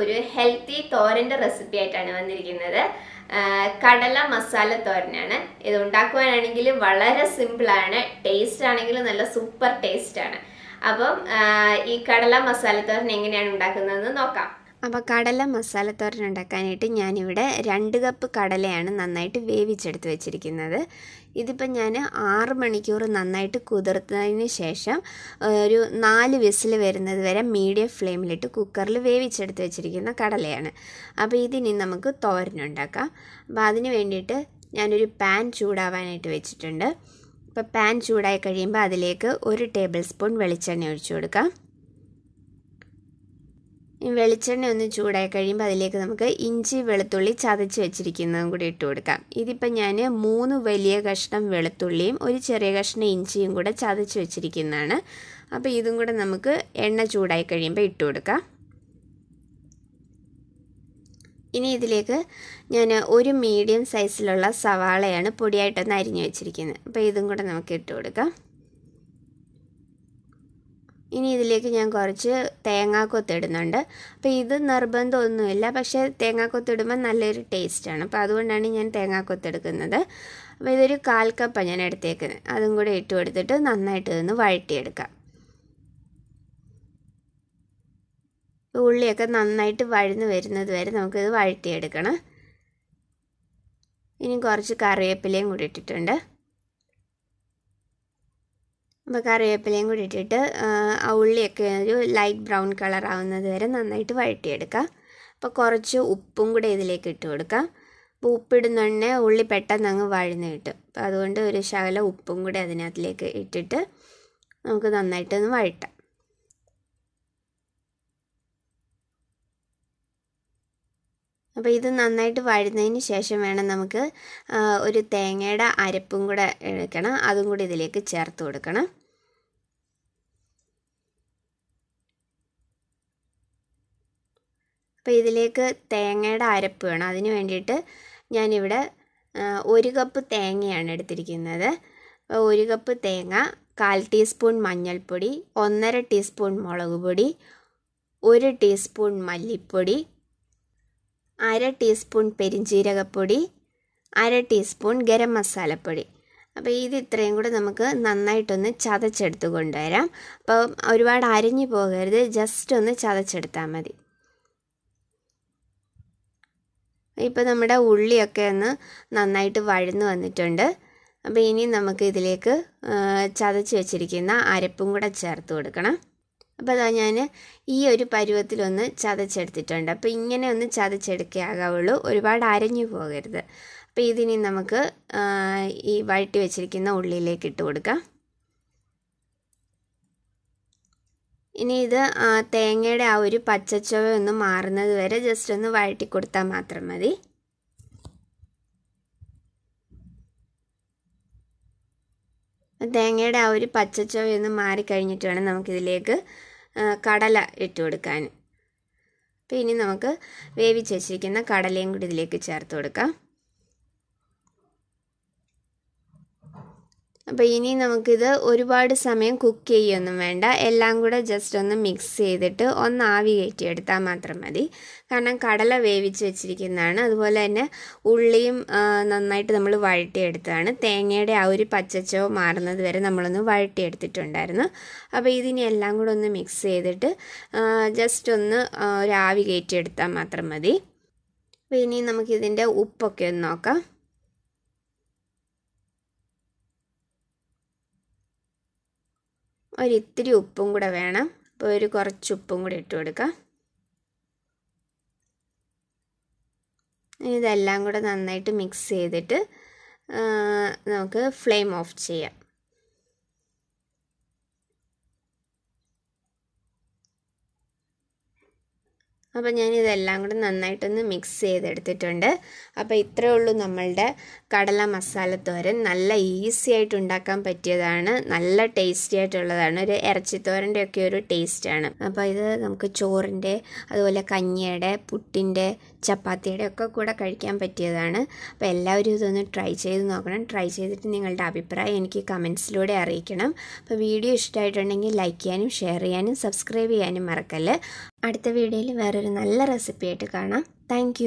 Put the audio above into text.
ഒരു healthy തോരൻ്റെ recipe ആയിട്ടാണ് വന്നിരിക്കുന്നത് കടല മസാല തോരനാണ് ഇത് ഉണ്ടാക്കുവാനാണെങ്കിൽ വളരെ സിമ്പിളാണ് ടേസ്റ്റ് ആണെങ്കിൽ നല്ല സൂപ്പർ ടേസ്റ്റ് ആണ് അപ്പം ഈ കടല മസാല തോരൻ എങ്ങനെയാണ് ഉണ്ടാക്കുന്നതെന്ന് നോക്കാം അപ്പോൾ കടല മസാല തോരൻ ഉണ്ടാക്കാനായിട്ട് ഞാനിവിടെ രണ്ട് കപ്പ് കടലയാണ് നന്നായിട്ട് വേവിച്ചെടുത്ത് വെച്ചിരിക്കുന്നത് ഇതിപ്പോൾ ഞാൻ ആറ് മണിക്കൂർ നന്നായിട്ട് കുതിർത്തതിന് ശേഷം ഒരു നാല് വിസിൽ വരുന്നത് വരെ മീഡിയം ഫ്ലെയിമിലിട്ട് കുക്കറിൽ വേവിച്ചെടുത്ത് വെച്ചിരിക്കുന്ന കടലയാണ് അപ്പോൾ ഇതിനി നമുക്ക് തോരനുണ്ടാക്കാം അപ്പോൾ അതിന് വേണ്ടിയിട്ട് ഞാനൊരു പാൻ ചൂടാവാനായിട്ട് വെച്ചിട്ടുണ്ട് അപ്പോൾ പാൻ ചൂടായി കഴിയുമ്പോൾ അതിലേക്ക് ഒരു ടേബിൾ സ്പൂൺ വെളിച്ചെണ്ണ ഒഴിച്ചു കൊടുക്കാം വെളിച്ചെണ്ണ ഒന്ന് ചൂടായി കഴിയുമ്പോൾ അതിലേക്ക് നമുക്ക് ഇഞ്ചി വെളുത്തുള്ളി ചതച്ച് വെച്ചിരിക്കുന്നതും കൂടി ഇട്ട് കൊടുക്കാം ഇതിപ്പോൾ ഞാൻ മൂന്ന് വലിയ കഷ്ണം വെളുത്തുള്ളിയും ഒരു ചെറിയ കഷ്ണം ഇഞ്ചിയും കൂടെ ചതച്ച് വെച്ചിരിക്കുന്നതാണ് അപ്പോൾ ഇതും കൂടെ നമുക്ക് എണ്ണ ചൂടായി കഴിയുമ്പോൾ ഇട്ട് കൊടുക്കാം ഇനി ഇതിലേക്ക് ഞാൻ ഒരു മീഡിയം സൈസിലുള്ള സവാളയാണ് പൊടിയായിട്ടൊന്ന് അരിഞ്ഞു വെച്ചിരിക്കുന്നത് അപ്പോൾ ഇതും കൂടെ നമുക്ക് ഇട്ട് കൊടുക്കാം ഇനി ഇതിലേക്ക് ഞാൻ കുറച്ച് തേങ്ങാക്കൊത്ത് ഇടുന്നുണ്ട് അപ്പോൾ ഇത് നിർബന്ധമൊന്നുമില്ല പക്ഷേ തേങ്ങാക്കൊത്ത് ഇടുമ്പോൾ നല്ലൊരു ടേസ്റ്റാണ് അപ്പോൾ അതുകൊണ്ടാണ് ഞാൻ തേങ്ങാക്കൊത്ത് എടുക്കുന്നത് അപ്പോൾ ഇതൊരു കാൽ കപ്പാണ് ഞാൻ എടുത്തേക്കുന്നത് അതും കൂടെ ഇട്ട് കൊടുത്തിട്ട് നന്നായിട്ട് ഇതൊന്ന് വഴറ്റിയെടുക്കാം ഉള്ളിയൊക്കെ നന്നായിട്ട് വഴന്ന് വരുന്നത് വരെ നമുക്കിത് വഴറ്റിയെടുക്കണം ഇനി കുറച്ച് കറിവേപ്പിലയും കൂടി ഇട്ടിട്ടുണ്ട് അപ്പോൾ കറിവേപ്പിലയും കൂടി ഇട്ടിട്ട് ആ ഉള്ളിയൊക്കെ ഒരു ലൈറ്റ് ബ്രൗൺ കളർ ആവുന്നത് വരെ നന്നായിട്ട് വഴറ്റിയെടുക്കുക അപ്പോൾ കുറച്ച് ഉപ്പും കൂടെ ഇതിലേക്ക് ഇട്ട് കൊടുക്കുക അപ്പോൾ ഉപ്പിടുന്നുണ്ടെ ഉള്ളി പെട്ടെന്ന് അങ്ങ് വഴുന്ന് കിട്ടും അപ്പോൾ അതുകൊണ്ട് ഒരു ശകല ഉപ്പും കൂടെ അതിനകത്തിലേക്ക് ഇട്ടിട്ട് നമുക്ക് നന്നായിട്ടൊന്ന് വഴട്ടാം അപ്പോൾ ഇത് നന്നായിട്ട് വഴുന്നതിന് ശേഷം വേണം നമുക്ക് ഒരു തേങ്ങയുടെ അരപ്പും കൂടെ എടുക്കണം അതും കൂടി ഇതിലേക്ക് ചേർത്ത് കൊടുക്കണം അപ്പോൾ ഇതിലേക്ക് തേങ്ങയുടെ അരപ്പ് വേണം അതിന് വേണ്ടിയിട്ട് ഞാനിവിടെ ഒരു കപ്പ് തേങ്ങയാണ് എടുത്തിരിക്കുന്നത് അപ്പോൾ ഒരു കപ്പ് തേങ്ങ കാൽ ടീസ്പൂൺ മഞ്ഞൾപ്പൊടി ഒന്നര ടീസ്പൂൺ മുളക് പൊടി ഒരു ടീസ്പൂൺ മല്ലിപ്പൊടി അര ടീസ്പൂൺ പെരിഞ്ചീരകപ്പൊടി അര ടീസ്പൂൺ ഗരം മസാലപ്പൊടി അപ്പോൾ ഇത് ഇത്രയും കൂടെ നമുക്ക് നന്നായിട്ടൊന്ന് ചതച്ചെടുത്ത് കൊണ്ടുവരാം അപ്പോൾ ഒരുപാട് അരഞ്ഞു പോകരുത് ജസ്റ്റ് ഒന്ന് ചതച്ചെടുത്താൽ മതി ഇപ്പോൾ നമ്മുടെ ഉള്ളിയൊക്കെ ഒന്ന് നന്നായിട്ട് വഴന്നു വന്നിട്ടുണ്ട് അപ്പോൾ ഇനി നമുക്ക് ഇതിലേക്ക് ചതച്ച് വെച്ചിരിക്കുന്ന അരപ്പും കൂടെ ചേർത്ത് കൊടുക്കണം അപ്പോൾ അതാ ഞാൻ ഈ ഒരു പരുവത്തിലൊന്ന് ചതച്ചെടുത്തിട്ടുണ്ട് അപ്പോൾ ഇങ്ങനെ ഒന്ന് ചതച്ചെടുക്കാകാവുള്ളൂ ഒരുപാട് അരഞ്ഞു പോകരുത് അപ്പോൾ ഇതിനി നമുക്ക് ഈ വഴട്ടി വെച്ചിരിക്കുന്ന ഉള്ളിയിലേക്ക് ഇട്ട് കൊടുക്കാം ഇനി ഇത് തേങ്ങയുടെ ആ ഒരു പച്ചച്ചുവ ഒന്ന് മാറുന്നത് വരെ ജസ്റ്റ് ഒന്ന് വഴറ്റി കൊടുത്താൽ മാത്രം മതി തേങ്ങയുടെ ആ ഒരു പച്ചച്ചുവ ഒന്ന് മാറിക്കഴിഞ്ഞിട്ട് വേണം നമുക്കിതിലേക്ക് കടല ഇട്ട് കൊടുക്കാൻ അപ്പോൾ ഇനി നമുക്ക് വേവിച്ച് വെച്ചിരിക്കുന്ന കടലയും കൂടി ഇതിലേക്ക് ചേർത്ത് കൊടുക്കാം അപ്പോൾ ഇനി നമുക്കിത് ഒരുപാട് സമയം കുക്ക് ചെയ്യൊന്നും വേണ്ട എല്ലാം കൂടെ ജസ്റ്റ് ഒന്ന് മിക്സ് ചെയ്തിട്ട് ഒന്ന് ആവി കയറ്റിയെടുത്താൽ മാത്രം മതി കാരണം കടല വേവിച്ച് വെച്ചിരിക്കുന്നതാണ് അതുപോലെ തന്നെ ഉള്ളിയും നന്നായിട്ട് നമ്മൾ വഴട്ടിയെടുത്തതാണ് തേങ്ങയുടെ ആ ഒരു പച്ചച്ചോ മാറുന്നത് വരെ നമ്മളൊന്ന് വഴട്ടിയെടുത്തിട്ടുണ്ടായിരുന്നു അപ്പോൾ ഇതിനി എല്ലാം കൂടെ ഒന്ന് മിക്സ് ചെയ്തിട്ട് ജസ്റ്റ് ഒന്ന് ഒരു ആവി കയറ്റിയെടുത്താൽ മാത്രം മതി അപ്പോൾ ഇനി നമുക്കിതിൻ്റെ ഉപ്പൊക്കെ ഒന്ന് നോക്കാം ഒരിത്തിരി ഉപ്പും കൂടെ വേണം അപ്പോൾ ഒരു കുറച്ച് ഉപ്പും കൂടെ ഇട്ട് കൊടുക്കാം ഇതെല്ലാം കൂടെ നന്നായിട്ട് മിക്സ് ചെയ്തിട്ട് നമുക്ക് ഫ്ലെയിം ഓഫ് ചെയ്യാം അപ്പോൾ ഞാൻ ഇതെല്ലാം കൂടി നന്നായിട്ടൊന്ന് മിക്സ് ചെയ്തെടുത്തിട്ടുണ്ട് അപ്പോൾ ഇത്രയേ ഉള്ളൂ നമ്മളുടെ കടല മസാല തോരൻ നല്ല ഈസി ആയിട്ട് ഉണ്ടാക്കാൻ പറ്റിയതാണ് നല്ല ടേസ്റ്റി ആയിട്ടുള്ളതാണ് ഒരു ഇറച്ചിത്തോരൻ്റെ ഒക്കെ ഒരു ടേസ്റ്റാണ് അപ്പോൾ ഇത് നമുക്ക് ചോറിൻ്റെ അതുപോലെ കഞ്ഞിയുടെ പുട്ടിൻ്റെ ചപ്പാത്തിയുടെ ഒക്കെ കൂടെ കഴിക്കാൻ പറ്റിയതാണ് അപ്പോൾ എല്ലാവരും ഇതൊന്ന് ട്രൈ ചെയ്ത് നോക്കണം ട്രൈ ചെയ്തിട്ട് നിങ്ങളുടെ അഭിപ്രായം എനിക്ക് കമൻസിലൂടെ അറിയിക്കണം അപ്പോൾ വീഡിയോ ഇഷ്ടമായിട്ടുണ്ടെങ്കിൽ ലൈക്ക് ചെയ്യാനും ഷെയർ ചെയ്യാനും സബ്സ്ക്രൈബ് ചെയ്യാനും മറക്കല്ല് അടുത്ത വീഡിയോയിൽ വേറൊരു നല്ല റെസിപ്പി ആയിട്ട് കാണാം താങ്ക്